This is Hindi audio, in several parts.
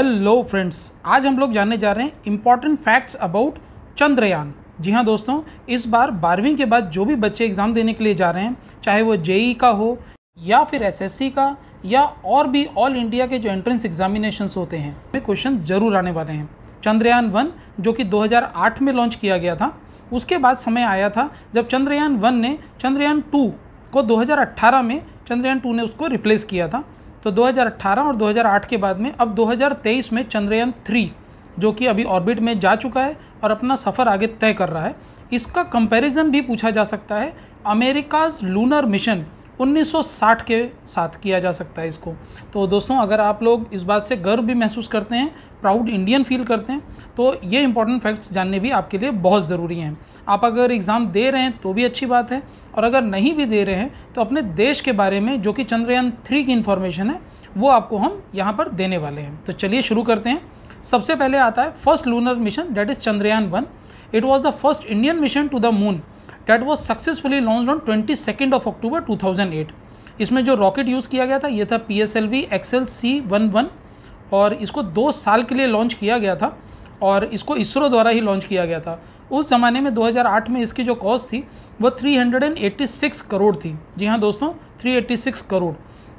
हेलो फ्रेंड्स आज हम लोग जानने जा रहे हैं इम्पॉर्टेंट फैक्ट्स अबाउट चंद्रयान जी हाँ दोस्तों इस बार बारहवीं के बाद जो भी बच्चे एग्ज़ाम देने के लिए जा रहे हैं चाहे वो जेई का हो या फिर एसएससी का या और भी ऑल इंडिया के जो एंट्रेंस एग्जामिनेशन होते हैं वे क्वेश्चन ज़रूर आने वाले हैं चंद्रयान वन जो कि दो में लॉन्च किया गया था उसके बाद समय आया था जब चंद्रयान वन ने चंद्रयान टू को दो में चंद्रयान टू ने उसको रिप्लेस किया था तो 2018 और 2008 के बाद में अब 2023 में चंद्रयान थ्री जो कि अभी ऑर्बिट में जा चुका है और अपना सफ़र आगे तय कर रहा है इसका कंपैरिजन भी पूछा जा सकता है अमेरिकाज लूनर मिशन 1960 के साथ किया जा सकता है इसको तो दोस्तों अगर आप लोग इस बात से गर्व भी महसूस करते हैं प्राउड इंडियन फील करते हैं तो ये इंपॉर्टेंट फैक्ट्स जानने भी आपके लिए बहुत ज़रूरी हैं आप अगर एग्ज़ाम दे रहे हैं तो भी अच्छी बात है और अगर नहीं भी दे रहे हैं तो अपने देश के बारे में जो कि चंद्रयान थ्री की इन्फॉर्मेशन है वो आपको हम यहाँ पर देने वाले हैं तो चलिए शुरू करते हैं सबसे पहले आता है first lunar mission date is Chandrayaan one it was the first Indian mission to the moon date was successfully launch on twenty second of October two thousand eight इसमें जो रॉकेट यूज़ किया गया था ये था P S L V XL C one one और इसको दो साल के लिए लॉन्च किया गया था और इसको इसरो द्वारा ही लॉन्च किया गया था उस ज़माने में 2008 में इसकी जो कॉस्ट थी वो 386 करोड़ थी जी हाँ दोस्तों 386 crore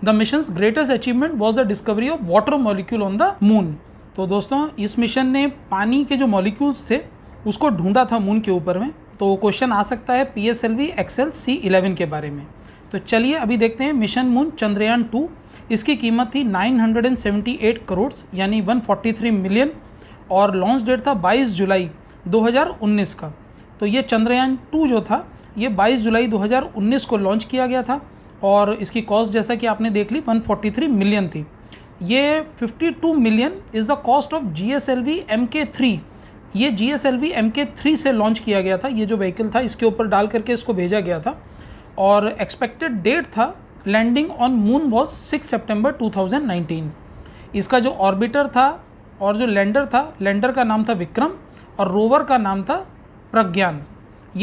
the mission greatest achievement was the discovery of water molecule on the moon तो दोस्तों इस मिशन ने पानी के जो मॉलिक्यूल्स थे उसको ढूंढा था मून के ऊपर में तो क्वेश्चन आ सकता है P S L V XL C eleven के बारे में तो चलिए अभी देखते हैं मिशन मून चंद्रयान टू इसकी कीमत थी 978 करोड़ यानी 143 मिलियन और लॉन्च डेट था 22 जुलाई 2019 का तो ये चंद्रयान टू जो था ये 22 जुलाई 2019 को लॉन्च किया गया था और इसकी कॉस्ट जैसा कि आपने देख ली 143 मिलियन थी ये 52 million is the cost of G S L V M K three ये G S L V M K three से लॉन्च किया गया था ये जो व्हीकल था इसके ऊपर डाल करके इसको भेजा गया था और एक्सपेक्टेड डेट था landing on moon was six September two thousand nineteen इसका जो ऑर्बिटर था और जो लैंडर था लैंडर का नाम था विक्रम और रोवर का नाम था प्रज्ञान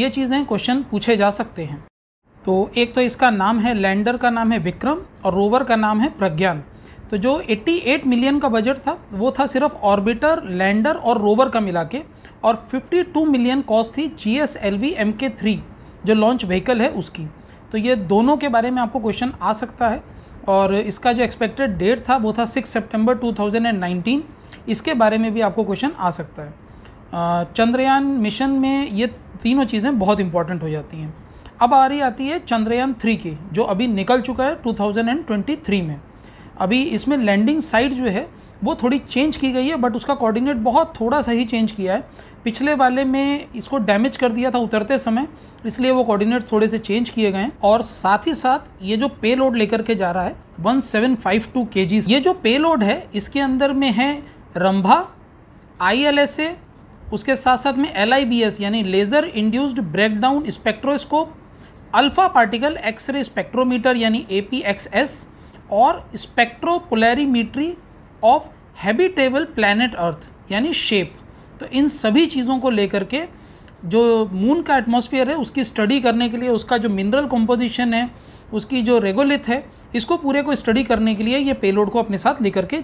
ये चीज़ें क्वेश्चन पूछे जा सकते हैं तो एक तो इसका नाम है लैंडर का नाम है विक्रम और रोवर का नाम है प्रज्ञान तो जो 88 मिलियन का बजट था वो था सिर्फ ऑर्बिटर लैंडर और रोवर का मिला के और 52 मिलियन कॉस्ट थी G S L V M K three जो लॉन्च व्हीकल है उसकी तो ये दोनों के बारे में आपको क्वेश्चन आ सकता है और इसका जो एक्सपेक्टेड डेट था वो था 6 सितंबर 2019 इसके बारे में भी आपको क्वेश्चन आ सकता है चंद्रयान मिशन में ये तीनों चीज़ें बहुत इंपॉर्टेंट हो जाती हैं अब आ रही आती है चंद्रयान थ्री की जो अभी निकल चुका है 2023 में अभी इसमें लैंडिंग साइड जो है वो थोड़ी चेंज की गई है बट उसका कोऑर्डिनेट बहुत थोड़ा सा ही चेंज किया है पिछले वाले में इसको डैमेज कर दिया था उतरते समय इसलिए वो कोऑर्डिनेट थोड़े से चेंज किए गए हैं और साथ ही साथ ये जो पे लोड लेकर के जा रहा है 1752 जी ये जो पे लोड है इसके अंदर में है Rambha I L S A उसके साथ साथ में एल आई बी एस यानी laser induced breakdown spectroscope alpha particle X ray spectrometer यानी ए पी एक्स एस और spectropolarimetry of habitable planet earth यानी शेप तो इन सभी चीज़ों को लेकर के जो मून का एटमॉस्फेयर है उसकी स्टडी करने के लिए उसका जो मिनरल कंपोजिशन है उसकी जो रेगोलिथ है इसको पूरे को स्टडी करने के लिए ये पेलोड को अपने साथ लेकर के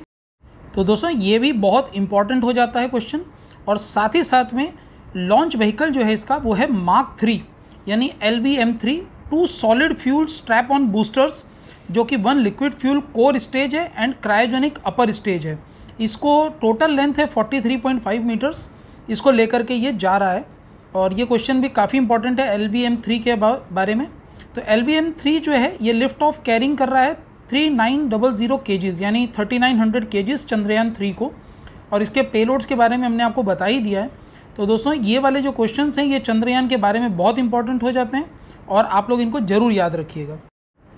तो दोस्तों ये भी बहुत इंपॉर्टेंट हो जाता है क्वेश्चन और साथ ही साथ में लॉन्च व्हीकल जो है इसका वो है मार्क थ्री यानी L V M three two solid fuel strap on boosters जो कि one liquid fuel core stage है एंड क्रायोजेनिक अपर स्टेज है इसको टोटल लेंथ है 43.5 मीटर्स इसको लेकर के ये जा रहा है और ये क्वेश्चन भी काफ़ी इंपॉर्टेंट है एल वी एम थ्री के बारे में तो एल वी एम थ्री जो है ये लिफ्ट ऑफ कैरिंग कर रहा है थ्री नाइन डबल ज़ीरो के जीज़ यानी थर्टी नाइन हंड्रेड के जीज़ चंद्रयान थ्री को और इसके पेलोड्स के बारे में हमने आपको बता ही दिया है तो दोस्तों ये वाले जो क्वेश्चन हैं ये चंद्रयान के बारे में बहुत इंपॉर्टेंट हो जाते हैं और आप लोग इनको ज़रूर याद रखिएगा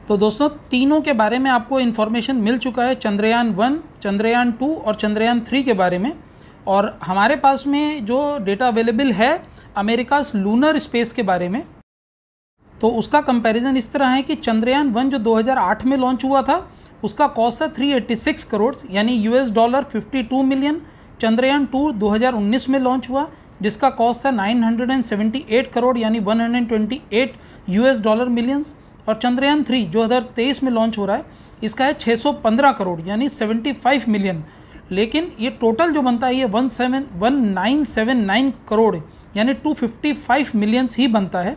तो दोस्तों तीनों के बारे में आपको इन्फॉर्मेशन मिल चुका है चंद्रयान वन चंद्रयान टू और चंद्रयान थ्री के बारे में और हमारे पास में जो डेटा अवेलेबल है अमेरिकास लूनर स्पेस के बारे में तो उसका कंपैरिजन इस तरह है कि चंद्रयान वन जो 2008 में लॉन्च हुआ था उसका कॉस्ट था 386 करोड़ यानी US dollar 52 million Chandrayaan two 2019 में लॉन्च हुआ जिसका कॉस्ट था 978 करोड़ यानी 128 यूएस डॉलर मिलियंस और चंद्रयान थ्री जो हज़ार तेईस में लॉन्च हो रहा है इसका है 615 करोड़ यानी 75 मिलियन लेकिन ये टोटल जो बनता है ये one seven one nine seven nine crore यानी 255 मिलियंस ही बनता है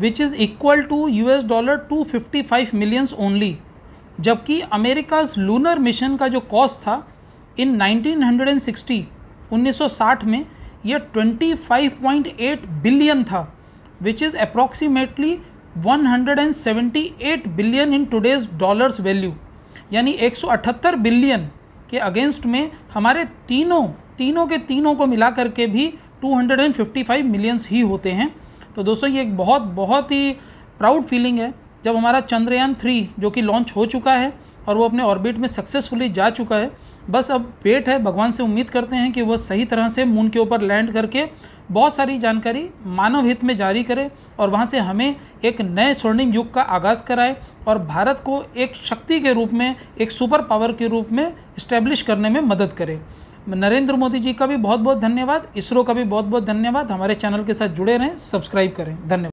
which is equal to U S dollar 255 millions only जबकि अमेरिकाज लूनर मिशन का जो कॉस्ट था इन 1960 1960 में यह 25.8 बिलियन था which is approximately 178 billion in today's dollars value यानी 178 बिलियन के अगेंस्ट में हमारे तीनों तीनों के तीनों को मिला करके भी 255 मिलियंस ही होते हैं तो दोस्तों ये एक बहुत बहुत ही प्राउड फीलिंग है जब हमारा चंद्रयान थ्री जो कि लॉन्च हो चुका है और वो अपने ऑर्बिट में सक्सेसफुली जा चुका है बस अब वेट है भगवान से उम्मीद करते हैं कि वह सही तरह से मून के ऊपर लैंड करके बहुत सारी जानकारी मानव हित में जारी करे और वहाँ से हमें एक नए स्वर्णिम युग का आगाज़ कराए और भारत को एक शक्ति के रूप में एक सुपर पावर के रूप में इस्टेब्लिश करने में मदद करे नरेंद्र मोदी जी का भी बहुत बहुत धन्यवाद इसरो का भी बहुत बहुत धन्यवाद हमारे चैनल के साथ जुड़े रहें सब्सक्राइब करें धन्यवाद